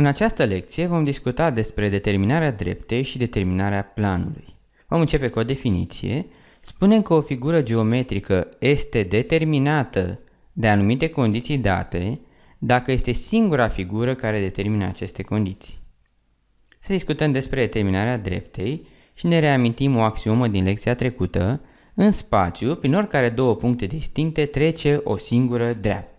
În această lecție vom discuta despre determinarea dreptei și determinarea planului. Vom începe cu o definiție. Spunem că o figură geometrică este determinată de anumite condiții date dacă este singura figură care determină aceste condiții. Să discutăm despre determinarea dreptei și ne reamintim o axiomă din lecția trecută, în spațiu, prin oricare două puncte distincte trece o singură dreaptă.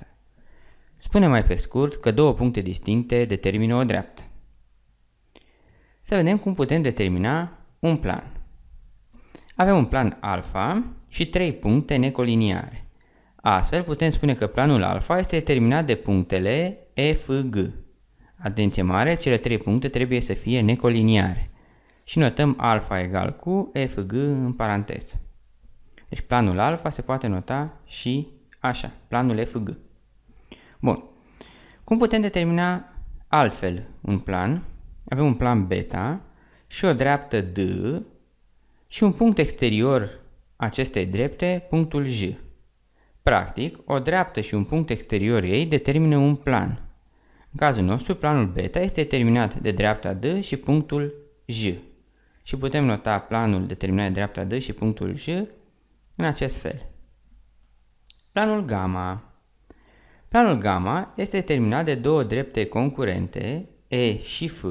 Spune mai pe scurt că două puncte distincte determină o dreaptă. Să vedem cum putem determina un plan. Avem un plan alfa și trei puncte necoliniare. Astfel putem spune că planul alfa este determinat de punctele E, F, G. Atenție mare, cele trei puncte trebuie să fie necoliniare. Și notăm alfa egal cu F, G în paranteză. Deci planul alfa se poate nota și așa, planul F, G. Bun. Cum putem determina altfel un plan? Avem un plan beta și o dreaptă D și un punct exterior acestei drepte, punctul J. Practic, o dreaptă și un punct exterior ei determină un plan. În cazul nostru, planul beta este determinat de dreapta D și punctul J. Și putem nota planul determinat de dreapta D și punctul J în acest fel. Planul gamma Planul gamma este determinat de două drepte concurente, E și F.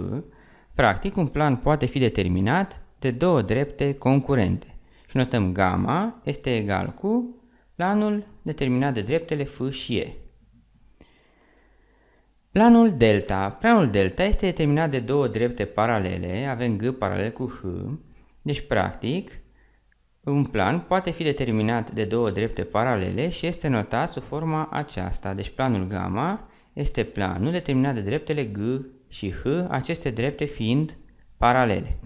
Practic, un plan poate fi determinat de două drepte concurente. Și notăm gamma este egal cu planul determinat de dreptele F și E. Planul delta. Planul delta este determinat de două drepte paralele, avem G paralel cu H, deci practic un plan poate fi determinat de două drepte paralele și este notat sub forma aceasta. Deci planul gamma este planul determinat de dreptele G și H, aceste drepte fiind paralele.